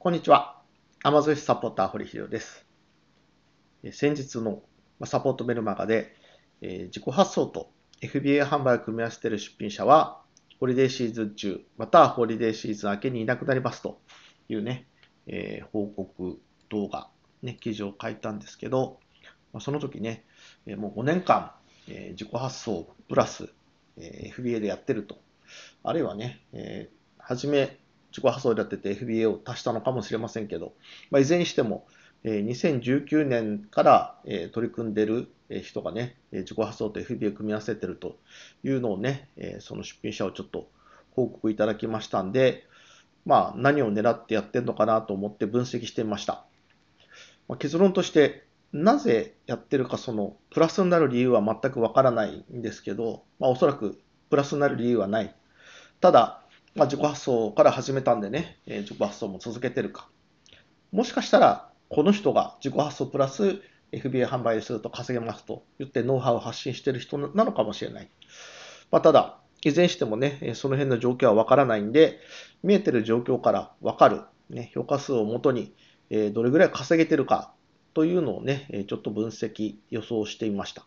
こんにちは。アマゾイスサポーター、堀弘です。先日のサポートメルマガで、自己発送と FBA 販売を組み合わせている出品者は、ホリデーシーズン中、またはホリデーシーズン明けにいなくなりますというね、え報告動画、ね、記事を書いたんですけど、その時ね、もう5年間、自己発送プラス FBA でやってると。あるいはね、はじめ自己破産をやってて FBA を足したのかもしれませんけど、まあ、いずれにしても、え2019年から取り組んでる人がね、自己破産と FBA を組み合わせてるというのをね、その出品者をちょっと報告いただきましたんで、まあ、何を狙ってやってるのかなと思って分析してみました。まあ、結論として、なぜやってるか、そのプラスになる理由は全くわからないんですけど、まあ、おそらくプラスになる理由はない。ただ、まあ、自己発想から始めたんでね、えー、自己発想も続けてるか。もしかしたら、この人が自己発想プラス FBA 販売すると稼げますと言ってノウハウを発信してる人なのかもしれない。まあ、ただ、いずれにしてもね、その辺の状況はわからないんで、見えてる状況からわかる、ね、評価数をもとに、えどれぐらい稼げてるかというのをね、ちょっと分析、予想していました。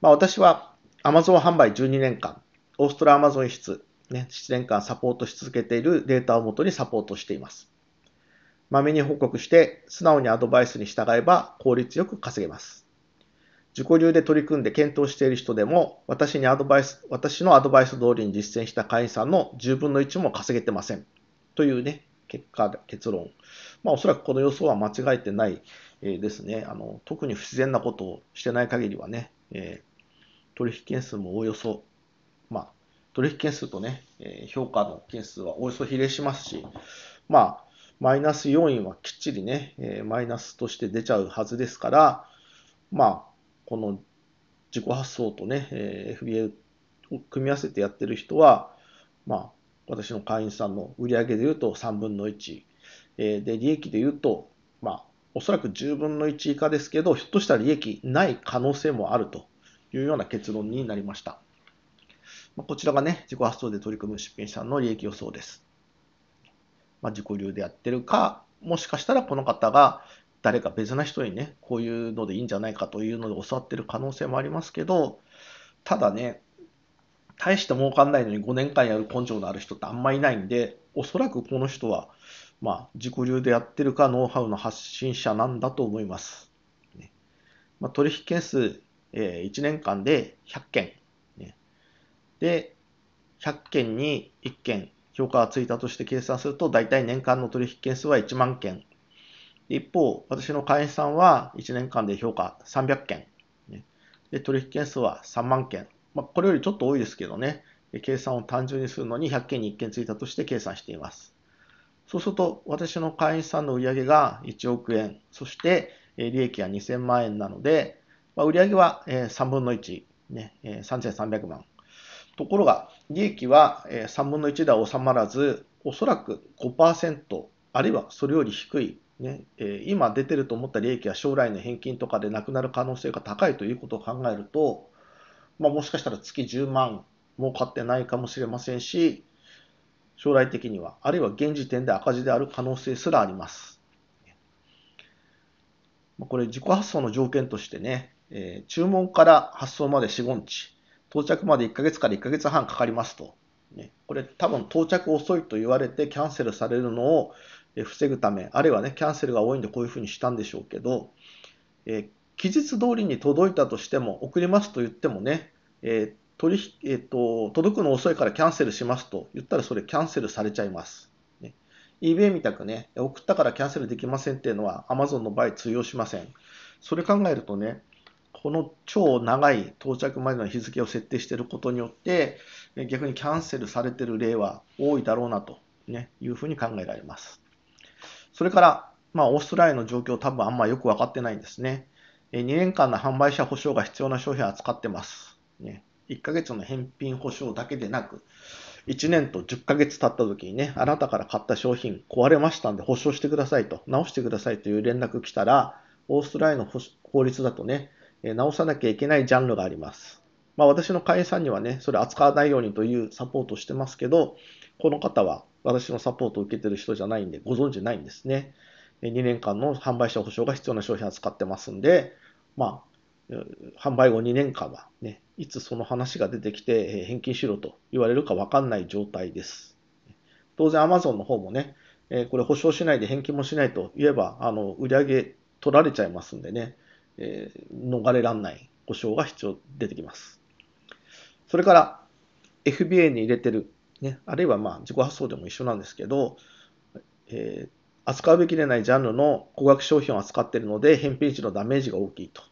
まあ、私は Amazon 販売12年間、オーストラアマゾン室、ね、7年間サポートし続けているデータをもとにサポートしています。まめに報告して、素直にアドバイスに従えば効率よく稼げます。自己流で取り組んで検討している人でも、私にアドバイス、私のアドバイス通りに実践した会員さんの10分の1も稼げてません。というね、結果、結論。まあ、おそらくこの予想は間違えてないですね。あの特に不自然なことをしてない限りはね、えー、取引件数もおおよそ、まあ、取引件数とね、え評価の件数はおよそ比例しますし、まあ、マイナス要因はきっちりね、えマイナスとして出ちゃうはずですから、まあ、この自己発想とね、え FBA を組み合わせてやってる人は、まあ、私の会員さんの売上でいうと3分の1、えで、利益でいうと、まあ、おそらく10分の1以下ですけど、ひょっとしたら利益ない可能性もあるというような結論になりました。まあ、こちらがね、自己発想で取り組む出品者の利益予想です。まあ、自己流でやってるか、もしかしたらこの方が誰か別な人にね、こういうのでいいんじゃないかというので教わってる可能性もありますけど、ただね、大して儲かんないのに5年間やる根性のある人ってあんまいないんで、おそらくこの人は、まあ、自己流でやってるかノウハウの発信者なんだと思います。ねまあ、取引件数、えー、1年間で100件で、100件に1件評価がついたとして計算すると、大体年間の取引件数は1万件。一方、私の会員さんは1年間で評価300件。で取引件数は3万件。まあ、これよりちょっと多いですけどね。計算を単純にするのに100件に1件ついたとして計算しています。そうすると、私の会員さんの売上が1億円、そして利益が2000万円なので、まあ、売上は3分の1、ね、3300万。ところが、利益は3分の1では収まらず、おそらく5%、あるいはそれより低い、ね、今出てると思った利益は将来の返金とかでなくなる可能性が高いということを考えると、まあ、もしかしたら月10万儲かってないかもしれませんし、将来的には、あるいは現時点で赤字である可能性すらあります。これ自己発送の条件としてね、え注文から発送まで4、5日、到着まで1ヶ月から1ヶ月半かかりますと。ね、これ多分到着遅いと言われてキャンセルされるのを防ぐため、あるいはね、キャンセルが多いんでこういうふうにしたんでしょうけど、え期日通りに届いたとしても、送りますと言ってもね、えー、取引えーと、届くの遅いからキャンセルしますと言ったらそれキャンセルされちゃいます。ね、eBay みたくね、送ったからキャンセルできませんっていうのは Amazon の場合通用しません。それ考えるとね、この超長い到着までの日付を設定していることによって、逆にキャンセルされている例は多いだろうなと、ね、いうふうに考えられます。それから、まあ、オーストラリアの状況、多分あんまよく分かってないんですね。2年間の販売者保証が必要な商品を扱ってます。ね、1ヶ月の返品保証だけでなく、1年と10ヶ月経った時にね、あなたから買った商品壊れましたんで保証してくださいと、直してくださいという連絡来たら、オーストラリアの法律だとね、直さなきゃいけないジャンルがあります。まあ、私の会員さんにはね、それ扱わないようにというサポートをしてますけど、この方は私のサポートを受けてる人じゃないんで、ご存知ないんですね。2年間の販売者保証が必要な商品を扱ってますんで、まあ、販売後2年間はね、いつその話が出てきて返金しろと言われるかわかんない状態です。当然 Amazon の方もね、これ保証しないで返金もしないと言えば、あの、売り上げ取られちゃいますんでね、え逃れらんない故障が必要出てきます。それから FBA に入れてる、ね、あるいはまあ自己発送でも一緒なんですけど、えー、扱うべきでないジャンルの高額商品を扱っているので返品時のダメージが大きいと。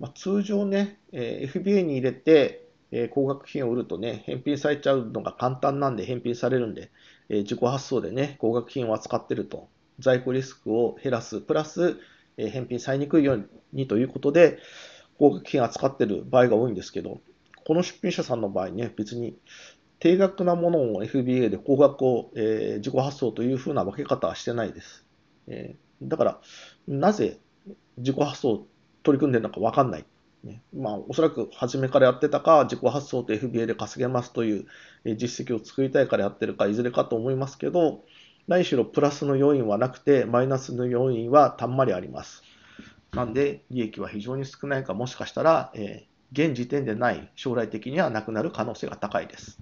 まあ、通常ね、えー、FBA に入れて、えー、高額品を売るとね、返品されちゃうのが簡単なんで返品されるんで、えー、自己発送でね、高額品を扱ってると在庫リスクを減らす、プラスえ返品されにくいようにということで、高額品扱ってる場合が多いんですけど、この出品者さんの場合ね、別に定額なものを FBA で高額を、え自己発送というふうな分け方はしてないです。えだから、なぜ自己発送取り組んでるのか分かんない。ね、まあ、おそらく初めからやってたか、自己発送と FBA で稼げますという実績を作りたいからやってるか、いずれかと思いますけど、ないしろプラスの要因はなくて、マイナスの要因はたんまりあります。なんで、利益は非常に少ないか、もしかしたら、えー、現時点でない、将来的にはなくなる可能性が高いです。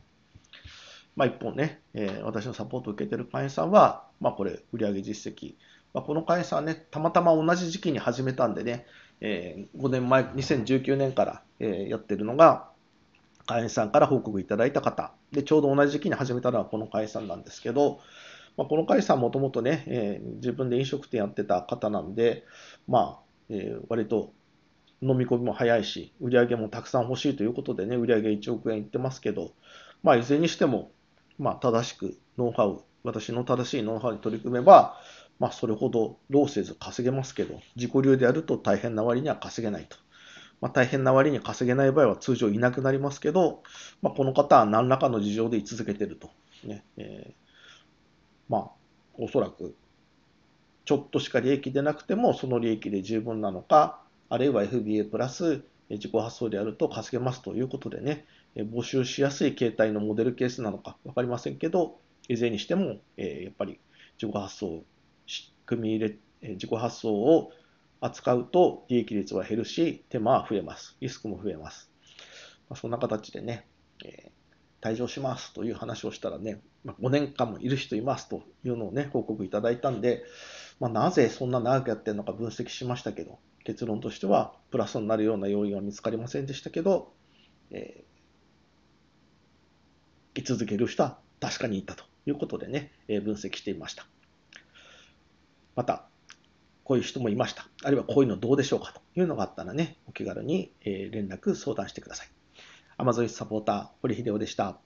まあ、一方ね、えー、私のサポートを受けてる会員さんは、まあ、これ、売上実績。まあ、この会員さんね、たまたま同じ時期に始めたんでね、えー、5年前、2019年から、えやってるのが、会員さんから報告いただいた方で、ちょうど同じ時期に始めたのはこの会員さんなんですけど、まあ、この会社はもともとね、えー、自分で飲食店やってた方なんで、まあ、えー、割と飲み込みも早いし、売り上げもたくさん欲しいということでね、売り上げ1億円いってますけど、まあ、いずれにしても、まあ、正しくノウハウ、私の正しいノウハウに取り組めば、まあ、それほど労せず稼げますけど、自己流でやると大変な割には稼げないと。まあ、大変な割に稼げない場合は通常いなくなりますけど、まあ、この方は何らかの事情で居続けてると。ねえーまあ、おそらく、ちょっとしか利益でなくても、その利益で十分なのか、あるいは FBA プラス自己発送でやると稼げますということでね、募集しやすい形態のモデルケースなのか分かりませんけど、いずれにしても、えやっぱり自己発送、組み入れ、自己発送を扱うと利益率は減るし、手間は増えます。リスクも増えます。まそんな形でね、退場しますという話をしたらね、まあ、5年間もいる人いますというのをね、報告いただいたんで、まあ、なぜそんな長くやってるのか分析しましたけど、結論としてはプラスになるような要因は見つかりませんでしたけど、えー、居続ける人は確かにいたということでね、えー、分析していました。また、こういう人もいました。あるいはこういうのどうでしょうかというのがあったらね、お気軽に連絡、相談してください。アマゾンサポーター、堀秀夫でした。